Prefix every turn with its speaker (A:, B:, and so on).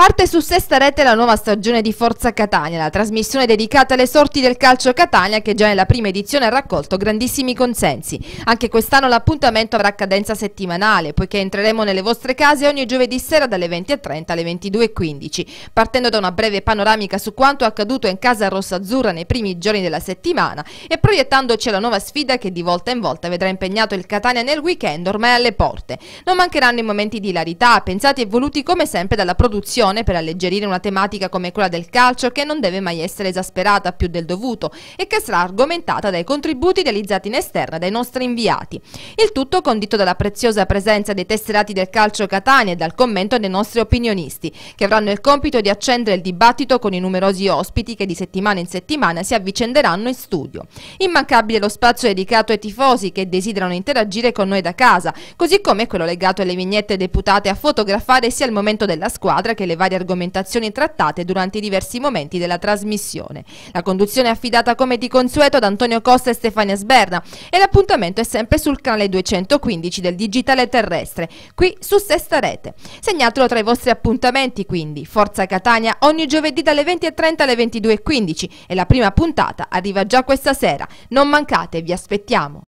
A: Parte su sesta rete la nuova stagione di Forza Catania, la trasmissione dedicata alle sorti del calcio Catania che già nella prima edizione ha raccolto grandissimi consensi. Anche quest'anno l'appuntamento avrà cadenza settimanale, poiché entreremo nelle vostre case ogni giovedì sera dalle 20.30 alle 22.15, partendo da una breve panoramica su quanto accaduto in casa Rossa Azzurra nei primi giorni della settimana e proiettandoci alla nuova sfida che di volta in volta vedrà impegnato il Catania nel weekend ormai alle porte. Non mancheranno i momenti di hilarità, pensati e voluti come sempre dalla produzione discussione per alleggerire una tematica come quella del calcio che non deve mai essere esasperata più del dovuto e che sarà argomentata dai contributi realizzati in esterna dai nostri inviati. Il tutto condito dalla preziosa presenza dei tesserati del calcio Catania e dal commento dei nostri opinionisti, che avranno il compito di accendere il dibattito con i numerosi ospiti che di settimana in settimana si avvicenderanno in studio. Immancabile lo spazio dedicato ai tifosi che desiderano interagire con noi da casa, così come quello legato alle vignette deputate a fotografare sia il momento della squadra che le varie argomentazioni trattate durante i diversi momenti della trasmissione. La conduzione è affidata come di consueto ad Antonio Costa e Stefania Sberna e l'appuntamento è sempre sul canale 215 del Digitale Terrestre, qui su Sesta Rete. Segnatelo tra i vostri appuntamenti quindi. Forza Catania ogni giovedì dalle 20.30 alle 22.15 e la prima puntata arriva già questa sera. Non mancate, vi aspettiamo!